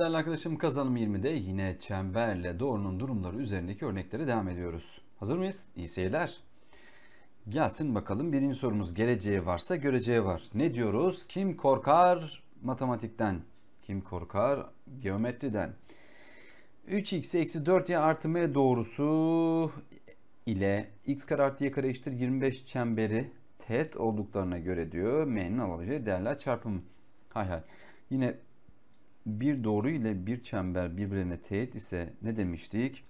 değerli arkadaşım kazanım 20'de yine çemberle doğrunun durumları üzerindeki örneklere devam ediyoruz. Hazır mıyız? İyi seyirler. Gelsin bakalım birinci sorumuz geleceğe varsa göreceğe var. Ne diyoruz? Kim korkar matematikten? Kim korkar geometriden? 3x eksi 4y artı m doğrusu ile x kare artı y kare eşittir 25 çemberi teğet olduklarına göre diyor m'nin alabileceği değerler çarpımı. Hay hay. Yine bir doğru ile bir çember birbirine teğet ise ne demiştik?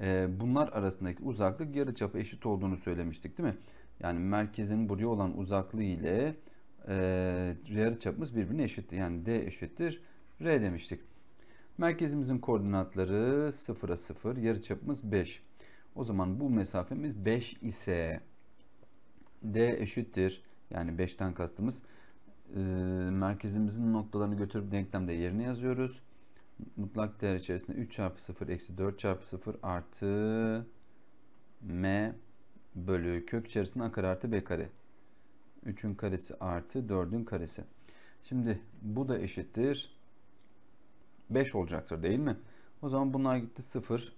E, bunlar arasındaki uzaklık yarıçapı eşit olduğunu söylemiştik değil mi? Yani merkezin buraya olan uzaklığı ile e, yarıçapımız birbirine eşit, Yani D eşittir R demiştik. Merkezimizin koordinatları 0'a 0, yarıçapımız 5. O zaman bu mesafemiz 5 ise D eşittir. Yani 5'ten kastımız ee, merkezimizin noktalarını götürüp denklemde yerine yazıyoruz. Mutlak değer içerisinde 3 çarpı 0 eksi 4 çarpı 0 artı m bölü kök içerisinde a kare artı b kare. 3'ün karesi artı 4'ün karesi. Şimdi bu da eşittir. 5 olacaktır değil mi? O zaman bunlar gitti 0.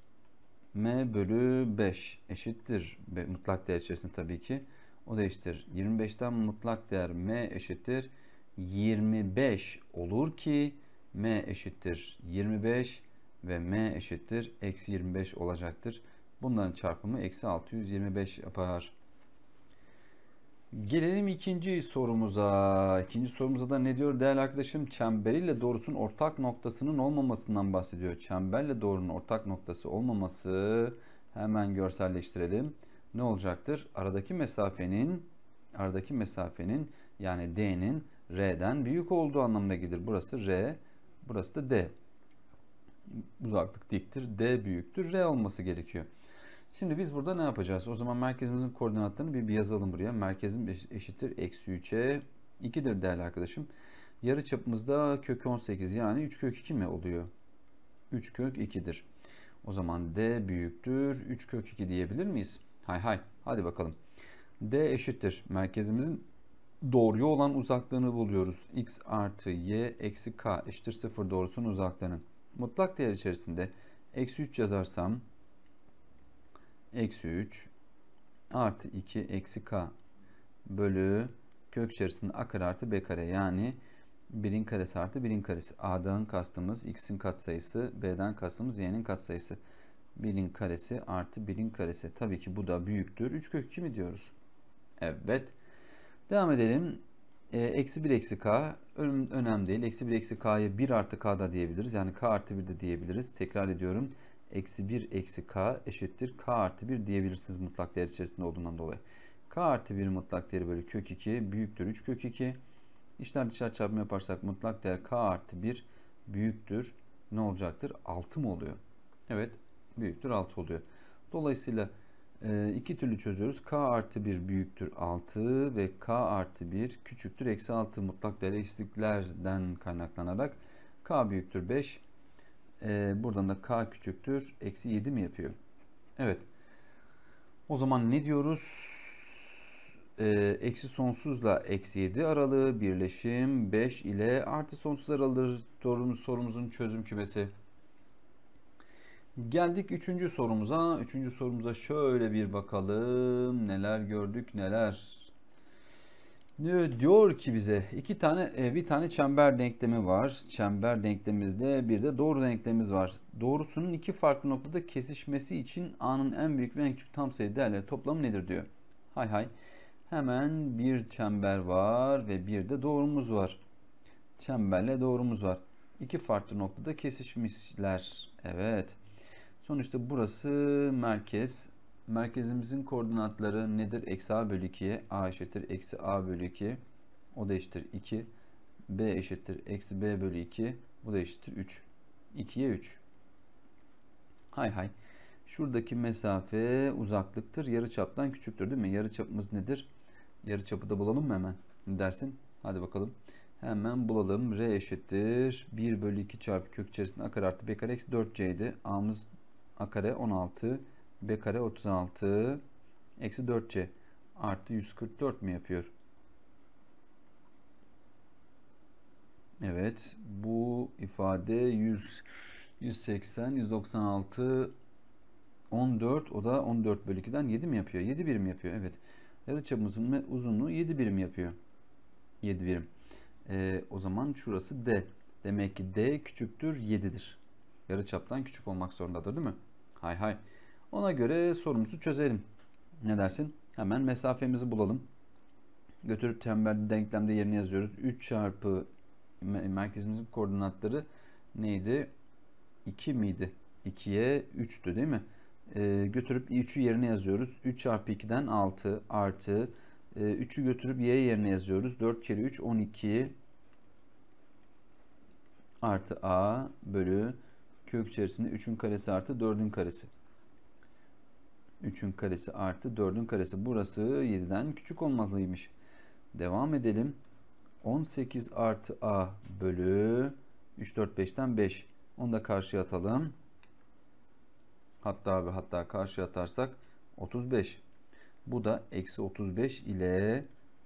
m bölü 5 eşittir. Mutlak değer içerisinde tabii ki. O da eşittir. 25'ten mutlak değer m eşittir. 25 olur ki m eşittir 25 ve m eşittir eksi 25 olacaktır. Bunların çarpımı eksi 625 yapar. Gelelim ikinci sorumuza. İkinci sorumuza da ne diyor değerli arkadaşım? Çemberiyle doğrusun ortak noktasının olmamasından bahsediyor. Çemberle doğrunun ortak noktası olmaması hemen görselleştirelim ne olacaktır? Aradaki mesafenin aradaki mesafenin yani D'nin R'den büyük olduğu anlamına gelir. Burası R, burası da D. Uzaklık diktir, D büyüktür, R olması gerekiyor. Şimdi biz burada ne yapacağız? O zaman merkezimizin koordinatlarını bir, bir yazalım buraya. Merkezim eşittir eksi 3'e 2'dir değerli arkadaşım. Yarı çapımızda kök 18 yani 3 kök 2 mi oluyor? 3 kök 2'dir. O zaman D büyüktür 3 kök 2 diyebilir miyiz? Hay hay. Hadi bakalım. D eşittir. Merkezimizin doğruya olan uzaklığını buluyoruz. X artı Y eksi K eşittir 0 doğrusunun uzaklığını. Mutlak değer içerisinde eksi 3 yazarsam eksi 3 artı 2 eksi K bölü kök içerisinde A kare artı B kare yani 1'in karesi artı 1'in karesi. A'dan kastımız x'in katsayısı, B'den kastımız y'nin katsayısı. sayısı. 1'in karesi artı 1'in karesi. Tabii ki bu da büyüktür. 3 kök 2 mi diyoruz? Evet. Devam edelim. E, eksi 1 eksi k önemli değil. Eksi 1 eksi k'ya 1 artı k da diyebiliriz. Yani k artı 1 de diyebiliriz. Tekrar ediyorum. Eksi 1 eksi k eşittir. k artı 1 diyebilirsiniz mutlak değer içerisinde olduğundan dolayı. k artı 1 mutlak değeri bölü kök 2 büyüktür 3 kök 2. İçler dışarı çarpımı yaparsak mutlak değer k artı 1 büyüktür. Ne olacaktır? 6 mı oluyor? Evet büyüktür 6 oluyor. Dolayısıyla e, iki türlü çözüyoruz. K artı 1 büyüktür 6 ve K artı 1 küçüktür. Eksi 6 mutlak değer eksikliklerden kaynaklanarak K büyüktür 5. E, buradan da K küçüktür. Eksi 7 mi yapıyor? Evet. O zaman ne diyoruz? E, eksi sonsuzla eksi 7 aralığı birleşim 5 ile artı sonsuz aralığı sorumuzun çözüm kümesi. Geldik üçüncü sorumuza. Üçüncü sorumuza şöyle bir bakalım. Neler gördük neler. Diyor ki bize iki tane e, bir tane çember denklemi var. Çember denklemimizde bir de doğru denklemimiz var. Doğrusunun iki farklı noktada kesişmesi için A'nın en büyük ve en küçük tam sayı değerleri toplamı nedir diyor. Hay hay. Hemen bir çember var ve bir de doğrumuz var. Çemberle doğrumuz var. İki farklı noktada kesişmişler. Evet. Sonuçta burası merkez. Merkezimizin koordinatları nedir? Eksi a bölü 2'ye a eşittir. Eksi a bölü 2. O da eşittir 2. b eşittir. Eksi b bölü 2. Bu da eşittir 3. 2'ye 3. Hay hay. Şuradaki mesafe uzaklıktır. Yarı küçüktür değil mi? Yarıçapımız nedir? Yarıçapı da bulalım mı hemen? Ne dersin? Hadi bakalım. Hemen bulalım. R eşittir. 1 bölü 2 çarpı kök içerisinde a kare artı b kare eksi 4c'ydi. A'mız a kare 16 b kare 36 eksi 4c artı 144 mi yapıyor? Evet bu ifade 100, 180 196 14 o da 14 bölü 2'den 7 mi yapıyor? 7 birim yapıyor evet. Yarıçapımızın uzunluğu 7 birim yapıyor. 7 birim. Ee, o zaman şurası D. Demek ki D küçüktür 7'dir. Yarıçaptan küçük olmak zorundadır değil mi? Hay hay. Ona göre sorumuzu çözelim. Ne dersin? Hemen mesafemizi bulalım. Götürüp tembel denklemde yerini yazıyoruz. 3 çarpı merkezimizin koordinatları neydi? 2 miydi? 2'ye 3'tü değil mi? Ee, götürüp 3'ü yerine yazıyoruz. 3 çarpı 2'den 6 artı 3'ü e, götürüp y'ye yerine yazıyoruz. 4 kere 3 12 artı a bölü kök içerisinde 3'ün karesi artı 4'ün karesi. 3'ün karesi artı 4'ün karesi. Burası 7'den küçük olmalıymış. Devam edelim. 18 artı a bölü 3, 4, 5'ten 5. Onu da karşıya atalım. Hatta ve hatta karşıya atarsak 35. Bu da eksi 35 ile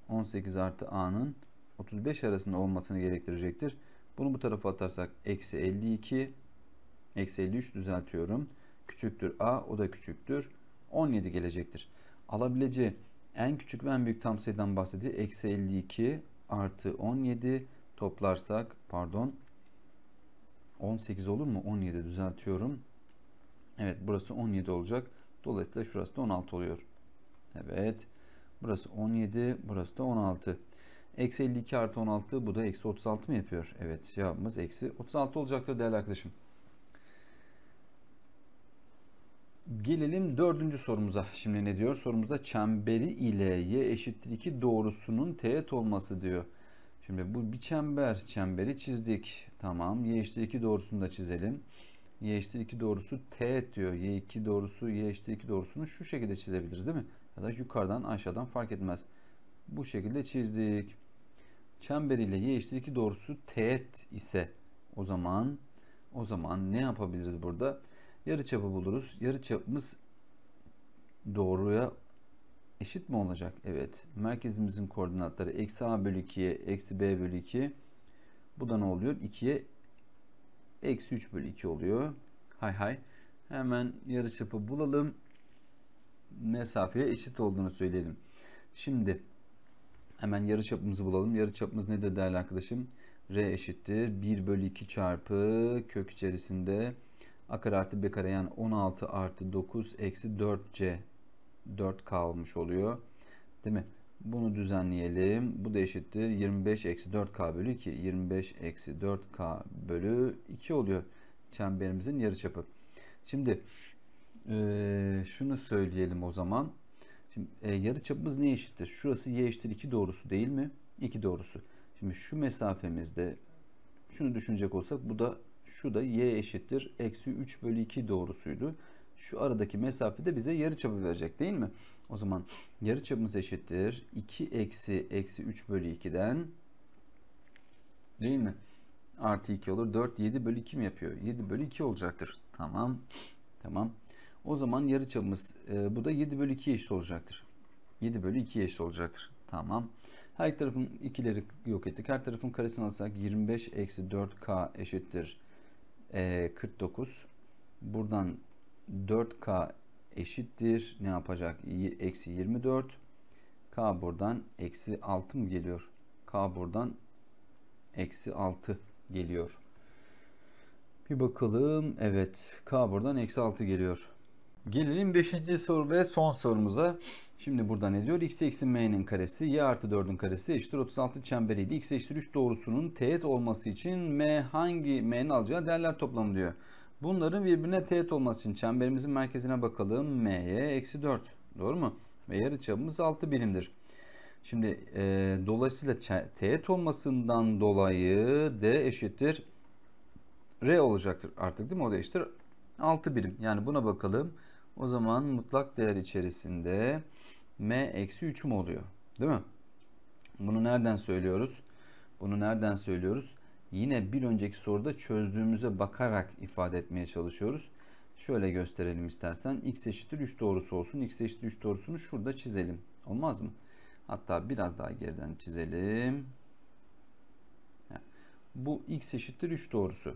18 artı a'nın 35 arasında olmasını gerektirecektir. Bunu bu tarafa atarsak eksi 52 Eksi 53 düzeltiyorum. Küçüktür a o da küçüktür. 17 gelecektir. Alabileceği en küçük ve en büyük tam sayıdan bahsediyor. Eksi 52 artı 17 toplarsak pardon 18 olur mu? 17 düzeltiyorum. Evet burası 17 olacak. Dolayısıyla şurası da 16 oluyor. Evet. Burası 17. Burası da 16. Eksi 52 artı 16 bu da eksi 36 mı yapıyor? Evet cevabımız eksi 36 olacaktır değerli arkadaşım. Gelelim dördüncü sorumuza. Şimdi ne diyor? Sorumuzda çemberi ile y eşittir 2 doğrusunun teğet olması diyor. Şimdi bu bir çember. Çemberi çizdik. Tamam. Y eşittir 2 doğrusunu da çizelim. Y eşittir 2 doğrusu teğet diyor. Y2 doğrusu Y eşittir 2 doğrusunu şu şekilde çizebiliriz değil mi? Ya da yukarıdan aşağıdan fark etmez. Bu şekilde çizdik. ile Y eşittir 2 doğrusu teğet ise o zaman o zaman ne yapabiliriz burada? Yarı çapı buluruz. Yarı çapımız doğruya eşit mi olacak? Evet. Merkezimizin koordinatları eksi a bölü 2'ye eksi b bölü 2. Bu da ne oluyor? 2'ye eksi 3 bölü 2 oluyor. Hay hay. Hemen yarı çapı bulalım. Mesafeye eşit olduğunu söyleyelim. Şimdi hemen yarı çapımızı bulalım. Yarı çapımız nedir değerli arkadaşım? R eşittir. 1 bölü 2 çarpı kök içerisinde A kare artı B kare yani 16 artı 9 eksi 4C 4 kalmış oluyor. Değil mi? Bunu düzenleyelim. Bu da eşittir 25 eksi 4K bölü 2. 25 eksi 4K bölü 2 oluyor. Çemberimizin yarı çapı. Şimdi e, şunu söyleyelim o zaman. Şimdi e, yarıçapımız ne eşittir? Şurası y eşittir 2 doğrusu değil mi? 2 doğrusu. Şimdi şu mesafemizde şunu düşünecek olsak bu da şu da y eşittir. Eksi 3 bölü 2 doğrusuydu. Şu aradaki mesafe de bize yarı çapı verecek değil mi? O zaman yarı çapımız eşittir. 2 eksi eksi 3 bölü 2'den değil mi? Artı 2 olur. 4 7 bölü 2 mi yapıyor? 7 bölü 2 olacaktır. Tamam. Tamam. O zaman yarı çapımız e, bu da 7 bölü 2 eşit olacaktır. 7 bölü 2 eşit olacaktır. Tamam. Her tarafın ikileri yok ettik. Her tarafın karesini alsak 25 eksi 4k eşittir e, ee, 49 buradan 4K eşittir ne yapacak eksi 24 K buradan eksi 6 mı geliyor K buradan eksi 6 geliyor bir bakalım evet K buradan eksi 6 geliyor Gelelim 5. soru ve son sorumuza. Şimdi burada ne diyor? x eksi m'nin karesi y artı 4'ün karesi eşittir 36 çemberiyle x eşittir 3 doğrusunun teğet olması için m hangi m'nin alacağı değerler toplamı diyor. Bunların birbirine teğet olması için çemberimizin merkezine bakalım. m'ye eksi 4. Doğru mu? Ve yarı çapımız 6 birimdir. Şimdi e, dolayısıyla teğet olmasından dolayı d eşittir r olacaktır artık değil mi? O da eşittir 6 birim. Yani buna bakalım. O zaman mutlak değer içerisinde m eksi 3'üm oluyor. Değil mi? Bunu nereden söylüyoruz? Bunu nereden söylüyoruz? Yine bir önceki soruda çözdüğümüze bakarak ifade etmeye çalışıyoruz. Şöyle gösterelim istersen. x eşittir 3 doğrusu olsun. x eşittir 3 doğrusunu şurada çizelim. Olmaz mı? Hatta biraz daha geriden çizelim. Bu x eşittir 3 doğrusu.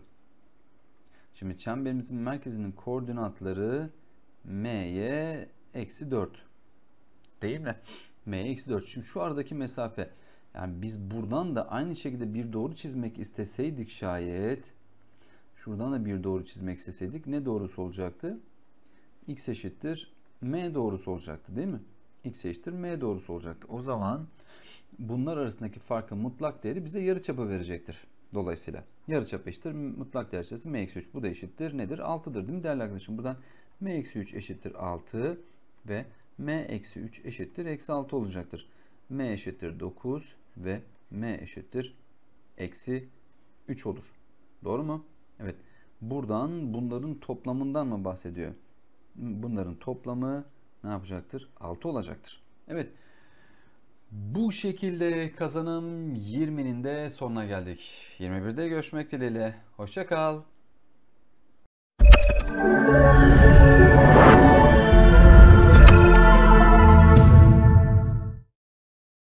Şimdi çemberimizin merkezinin koordinatları m'ye eksi 4. Değil mi? m'ye eksi 4. Şimdi şu aradaki mesafe. Yani biz buradan da aynı şekilde bir doğru çizmek isteseydik şayet. Şuradan da bir doğru çizmek isteseydik ne doğrusu olacaktı? x eşittir m doğrusu olacaktı değil mi? x eşittir m doğrusu olacaktı. O zaman bunlar arasındaki farkın mutlak değeri bize yarı çapı verecektir. Dolayısıyla yarı çap eşittir mutlak değer içerisinde m eksi 3. Bu da eşittir nedir? 6'dır değil mi değerli arkadaşım? Buradan m eksi 3 eşittir 6 ve m eksi 3 eşittir eksi 6 olacaktır. m eşittir 9 ve m eşittir eksi 3 olur. Doğru mu? Evet. Buradan bunların toplamından mı bahsediyor? Bunların toplamı ne yapacaktır? 6 olacaktır. Evet. Bu şekilde kazanım 20'nin de sonuna geldik. 21'de görüşmek dileğiyle. Hoşça kal.